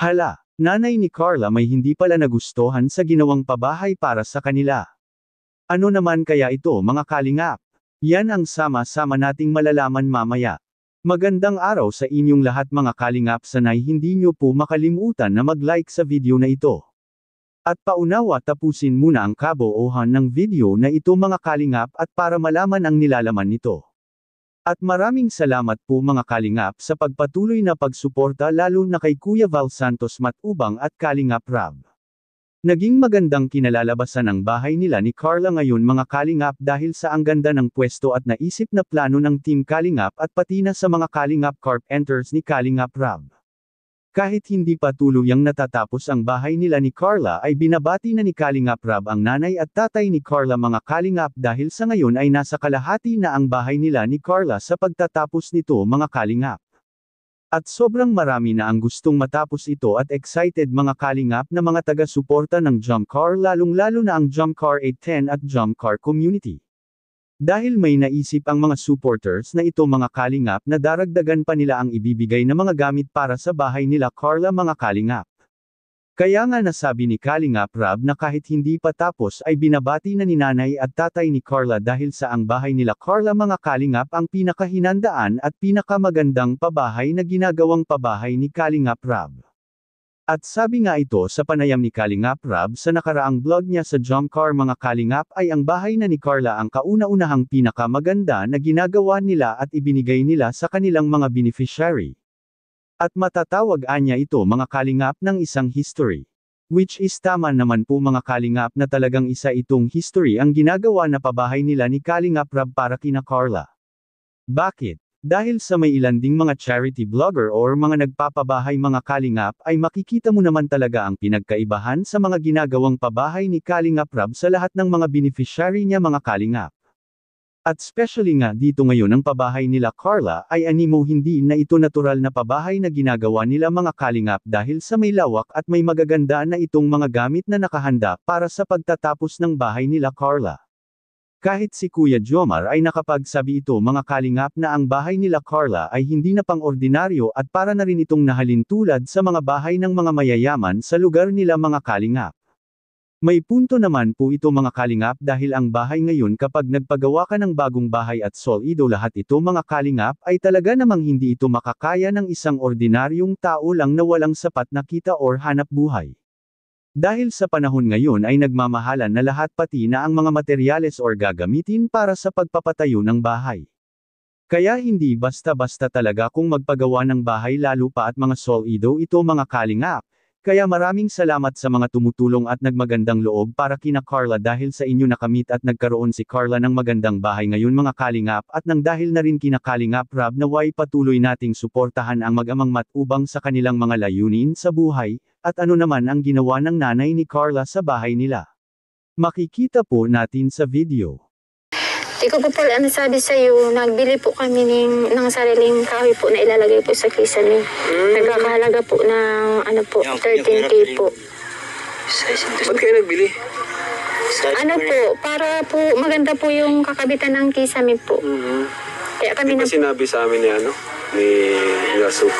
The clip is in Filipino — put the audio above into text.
Hala, nanay ni Carla may hindi pala nagustuhan sa ginawang pabahay para sa kanila. Ano naman kaya ito mga kalingap? Yan ang sama-sama nating malalaman mamaya. Magandang araw sa inyong lahat mga kalingap sanay hindi nyo po makalimutan na mag-like sa video na ito. At paunawa tapusin muna ang kaboohan ng video na ito mga kalingap at para malaman ang nilalaman nito. At maraming salamat po mga Kalingap sa pagpatuloy na pagsuporta lalo na kay Kuya Val Santos Matubang at Kalingap Rab. Naging magandang kinalalabasan ang bahay nila ni Carla ngayon mga Kalingap dahil sa ang ganda ng pwesto at naisip na plano ng Team Kalingap at pati na sa mga Kalingap Carpenters ni Kalingap Rab. Kahit hindi pa tuluyang natatapos ang bahay nila ni Carla ay binabati na ni Kalingap Rab ang nanay at tatay ni Carla mga Kalingap dahil sa ngayon ay nasa kalahati na ang bahay nila ni Carla sa pagtatapos nito mga Kalingap. At sobrang marami na ang gustong matapos ito at excited mga Kalingap na mga taga-suporta ng Jump Car lalong-lalo na ang Jump Car 810 at Jump Car Community. Dahil may naisip ang mga supporters na ito mga kalingap na daragdagan pa nila ang ibibigay na mga gamit para sa bahay nila Carla mga kalingap. Kaya nga nasabi ni Kalingap Rab na kahit hindi pa tapos ay binabati na ni nanay at tatay ni Carla dahil sa ang bahay nila Carla mga Kalingap ang pinakahinandaan at pinakamagandang pabahay na ginagawang pabahay ni Kalingap Rab. At sabi nga ito sa panayam ni Kalingap Rab sa nakaraang vlog niya sa Jomcar mga Kalingap ay ang bahay na ni Carla ang kauna-unahang pinakamaganda na ginagawa nila at ibinigay nila sa kanilang mga beneficiary. At matatawag anya ito mga Kalingap ng isang history. Which is tama naman po mga Kalingap na talagang isa itong history ang ginagawa na pabahay nila ni Kalingap Rab para kina Carla. Bakit? Dahil sa may ilan ding mga charity blogger or mga nagpapabahay mga Kalingap ay makikita mo naman talaga ang pinagkaibahan sa mga ginagawang pabahay ni Kalingap Rab sa lahat ng mga beneficiary niya mga Kalingap. At specially nga dito ngayon ang pabahay nila Carla ay animo hindi na ito natural na pabahay na ginagawa nila mga Kalingap dahil sa may lawak at may magaganda na itong mga gamit na nakahanda para sa pagtatapos ng bahay nila Carla. Kahit si Kuya Jomar ay nakapagsabi ito mga kalingap na ang bahay nila Carla ay hindi na pang-ordinaryo at para na rin itong nahalin tulad sa mga bahay ng mga mayayaman sa lugar nila mga kalingap. May punto naman po ito mga kalingap dahil ang bahay ngayon kapag nagpagawa ka ng bagong bahay at solido lahat ito mga kalingap ay talaga namang hindi ito makakaya ng isang ordinaryong tao lang na walang sapat na kita or hanap buhay. Dahil sa panahon ngayon ay nagmamahalan na lahat pati na ang mga materyales or gagamitin para sa pagpapatayo ng bahay. Kaya hindi basta-basta talaga kung magpagawa ng bahay lalo pa at mga solido ito mga kalingap, kaya maraming salamat sa mga tumutulong at nagmagandang loob para kina Carla dahil sa inyo nakamit at nagkaroon si Carla ng magandang bahay ngayon mga kalingap at nang dahil na rin kina Kalingap Rab na way patuloy nating suportahan ang mag-amang matubang sa kanilang mga layunin sa buhay, at ano naman ang ginawa ng nanay ni Carla sa bahay nila. Makikita po natin sa video. Hindi ko po ano sabi sa'yo, nagbili po kami ng, ng sariling kahoy po na ilalagay po sa kisame. Mm. Nagkakahalaga po ng ano po, Yung- yung 13K po. Ba't kayo nagbili? Ano po, para po maganda po yung kakabitan ng kisame po. mm Kaya kami na ba sinabi sa amin ni ano? Ni Yasuko?